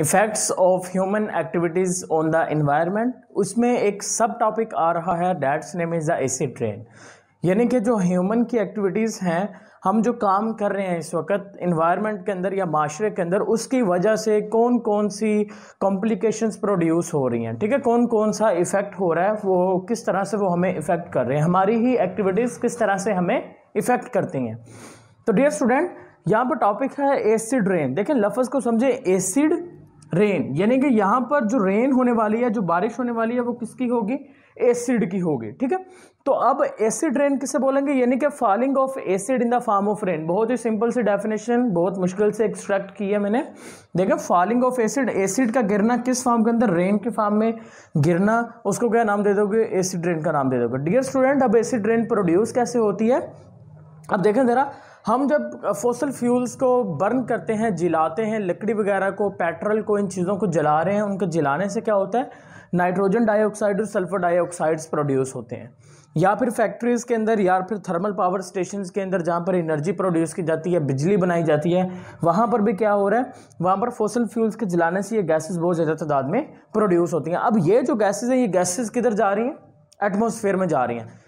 effects of human activities on the environment उसमें एक सब टॉपिक आ रहा है that's name is the acid train यानी कि जो ह्यूमन की एक्टिविटीज़ हैं हम जो काम कर रहे हैं इस वक्त इन्वायरमेंट के अंदर या माशरे के अंदर उसकी वजह से कौन कौन सी कॉम्प्लिकेशंस प्रोड्यूस हो रही हैं ठीक है कौन कौन सा इफ़ेक्ट हो रहा है वो किस तरह से वो हमें इफ़ेक्ट कर रहे हैं हमारी ही एक्टिविटीज़ किस तरह से हमें इफ़ेक्ट करती हैं तो डियर स्टूडेंट यहाँ पर टॉपिक है एसिड रेन देखें लफज को समझें एसिड रेन यानी कि यहाँ पर जो रेन होने वाली है जो बारिश होने वाली है वो किसकी होगी एसिड की होगी ठीक है तो अब एसिड रेन किसे बोलेंगे यानी कि falling of acid in the form of rain बहुत ही सिंपल सी डेफिनेशन बहुत मुश्किल से एक्सट्रैक्ट की है मैंने देखा फॉलिंग ऑफ एसिड एसिड का गिरना किस फॉर्म के अंदर रेन के फॉर्म में गिरना उसको क्या नाम दे दोगे एसिड रेन का नाम दे दोगे डियर स्टूडेंट अब एसिड रेन प्रोड्यूस कैसे होती है अब देखें ज़रा हम जब फोसल फ्यूल्स को बर्न करते हैं जलाते हैं लकड़ी वगैरह को पेट्रोल को इन चीज़ों को जला रहे हैं उनको जलाने से क्या होता है नाइट्रोजन डाइऑक्साइड और सल्फ़र डाइऑक्साइड्स प्रोड्यूस होते हैं या फिर फैक्ट्रीज़ के अंदर या फिर थर्मल पावर स्टेशन के अंदर जहाँ पर एनर्जी प्रोड्यूस की जाती है बिजली बनाई जाती है वहाँ पर भी क्या हो रहा है वहाँ पर फोसल फ्यूल्स के जलाने से ये गैसेस बहुत ज़्यादा तादाद में प्रोड्यूस होती हैं अब ये जो गैसेज हैं ये गैसेज किधर जा रही हैं एटमोसफेयर में जा रही हैं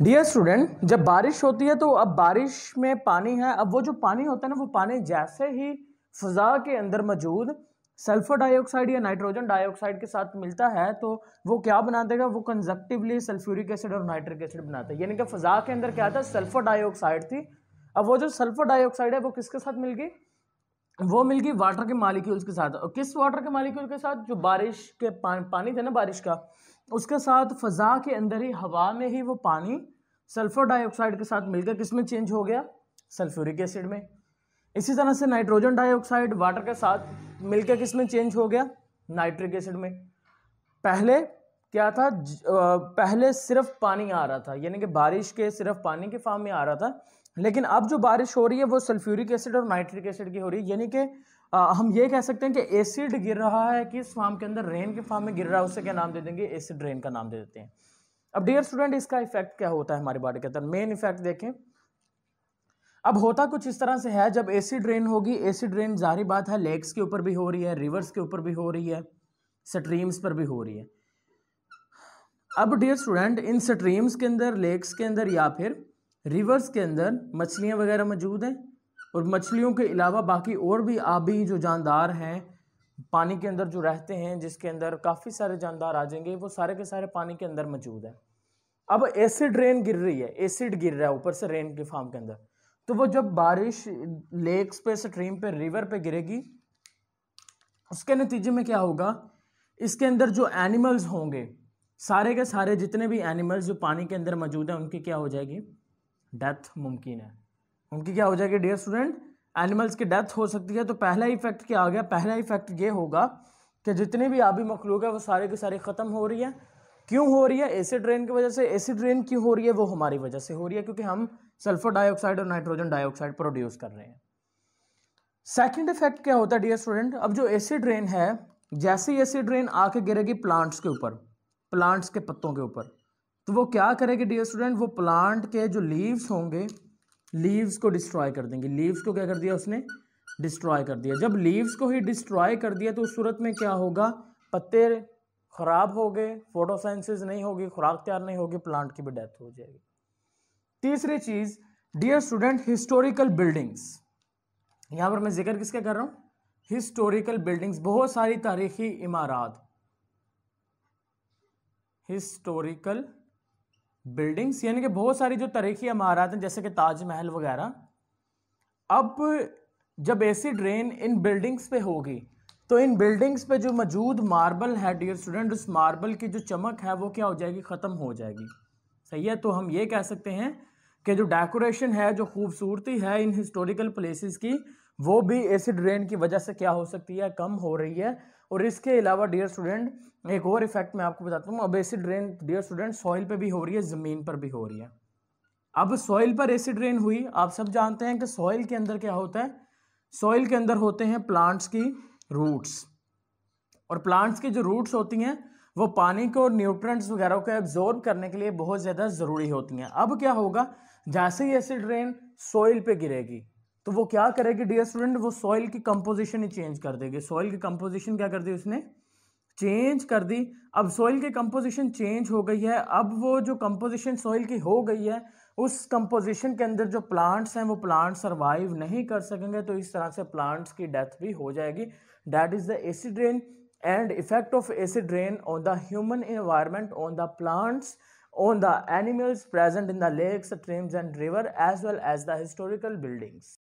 डियर स्टूडेंट जब बारिश होती है तो अब बारिश में पानी है अब वो जो पानी होता है ना वो पानी जैसे ही फ़ज़ा के अंदर मौजूद सल्फर डाइऑक्साइड या नाइट्रोजन डाइऑक्साइड के साथ मिलता है तो वो क्या बना देगा वो कंजक्टिवली सल्फ्यूरिक एसिड और नाइट्रिक एसिड बनाता है यानी कि फ़ज़ा के अंदर क्या था सल्फर डाइऑक्साइड थी अब वो जो सल्फर डाइऑक्साइड है वो किसके साथ मिल गई वो मिल गई वाटर के मालिक्यूल्स के साथ और किस वाटर के मालिक्यूल के साथ जो बारिश के पान पानी थे ना बारिश का उसके साथ फ़ज़ा के अंदर ही हवा में ही वो पानी सल्फ़र डाइऑक्साइड के साथ मिलकर किस में चेंज हो गया सल्फ्यूरिक एसिड में इसी तरह से नाइट्रोजन डाइऑक्साइड वाटर के साथ मिलकर किस में चेंज हो गया नाइट्रिक एसिड में पहले क्या था पहले सिर्फ पानी आ रहा था यानी कि बारिश के सिर्फ पानी के फार्म में आ रहा था लेकिन अब जो बारिश हो रही है वो सल्फ्यूरिक एसिड और नाइट्रिक एसिड की हो रही है यानी कि हम ये कह सकते हैं कि एसिड गिर रहा है किस फार्म के अंदर रेन के फार्म में गिर रहा है उसे क्या नाम दे देंगे एसिड रेन का नाम दे देते हैं अब डियर स्टूडेंट इसका इफेक्ट क्या होता है हमारी बॉडी के अंदर मेन इफेक्ट देखें अब होता कुछ इस तरह से है जब एसिड रेन होगी एसिड रेन जारी बात है लेक्स के ऊपर भी हो रही है रिवर्स के ऊपर भी हो रही है स्ट्रीम्स पर भी हो रही है अब डियर स्टूडेंट इन स्ट्रीम्स के अंदर लेक्स के अंदर या फिर रिवर्स के अंदर मछलियाँ वगैरह मौजूद हैं और मछलियों के अलावा बाकी और भी आबी जो जानदार हैं पानी के अंदर जो रहते हैं जिसके अंदर काफ़ी सारे जानदार आ जाएंगे वो सारे के सारे पानी के अंदर मौजूद हैं अब एसिड रेन गिर रही है एसिड गिर रहा है ऊपर से रेन के फार्म के अंदर तो वो जब बारिश लेक्स पे स्ट्रीम पे रिवर पे गिरेगी उसके नतीजे में क्या होगा इसके अंदर जो एनिमल्स होंगे सारे के सारे जितने भी एनिमल्स जो पानी के अंदर मौजूद हैं उनकी क्या हो जाएगी डेथ मुमकिन है उनकी क्या हो जाएगी डियर स्टूडेंट एनिमल्स की डेथ हो सकती है तो पहला इफेक्ट क्या आ गया पहला इफेक्ट ये होगा कि जितने भी आबी मखलूक है वो सारे के सारे ख़त्म हो रही है क्यों हो रही है एसिड रेन की वजह से एसिड रेन क्यों हो रही है वो हमारी वजह से हो रही है क्योंकि हम सल्फर डाइऑक्साइड और नाइट्रोजन डाइऑक्साइड प्रोड्यूस कर रहे हैं सेकेंड इफेक्ट क्या होता है डियर स्टूडेंट अब जो एसिड रेन है जैसे ही एसिड रेन आके गिरेगी प्लांट्स के ऊपर प्लांट्स के पत्तों के ऊपर तो वो क्या करेगी डियर स्टूडेंट वो प्लांट के जो लीव्स होंगे लीव्स को डिस्ट्रॉय कर देंगे लीव्स को क्या कर दिया उसने डिस्ट्रॉय कर दिया जब लीव्स को ही डिस्ट्रॉय कर दिया तो उस सूरत में क्या होगा पत्ते ख़राब हो गए फोटोसाइंसिस नहीं होगी खुराक तैयार नहीं होगी प्लांट की भी डेथ हो जाएगी तीसरी चीज़ डियर स्टूडेंट हिस्टोरिकल बिल्डिंग्स यहाँ पर मैं जिक्र किसके कर रहा हूँ हिस्टोरिकल बिल्डिंग्स बहुत सारी तारीखी इमारत हिस्टोरिकल बिल्डिंग्स यानी कि बहुत सारी जो तारीखी इमारतें जैसे कि ताजमहल वगैरह अब जब ऐसी ड्रेन इन बिल्डिंग्स पे होगी तो इन बिल्डिंग्स पे जो मौजूद मार्बल है डियर स्टूडेंट उस मार्बल की जो चमक है वो क्या हो जाएगी ख़त्म हो जाएगी सही है तो हम ये कह सकते हैं कि जो डेकोरेशन है जो खूबसूरती है इन हिस्टोरिकल प्लेसेस की वो भी एसिड रेन की वजह से क्या हो सकती है कम हो रही है और इसके अलावा डियर स्टूडेंट एक और इफेक्ट मैं आपको बताता हूँ अब acid rain dear student soil पर भी हो रही है ज़मीन पर भी हो रही है अब सॉइल पर एसिड रेन हुई आप सब जानते हैं कि सॉइल के अंदर क्या होता है सॉइल के अंदर होते हैं प्लांट्स की रूट्स और प्लांट्स की जो रूट्स होती हैं वो पानी को न्यूट्रंट्स वगैरह को एब्जॉर्ब करने के लिए बहुत ज़्यादा ज़रूरी होती हैं अब क्या होगा जैसे ही एसिड रेन सॉइल पे गिरेगी तो वो क्या करेगी डियर स्टूडेंट वो सॉइल की कंपोजिशन ही चेंज कर देगी सॉइल की कंपोजिशन क्या कर दी उसने चेंज कर दी अब सॉइल की कंपोजिशन चेंज हो गई है अब वो जो कंपोजिशन सॉइल की हो गई है उस कंपोजिशन के अंदर जो प्लांट्स हैं वो प्लांट सर्वाइव नहीं कर सकेंगे तो इस तरह से प्लांट्स की डेथ भी हो जाएगी that is the acid rain and effect of acid rain on the human environment on the plants on the animals present in the lakes streams and river as well as the historical buildings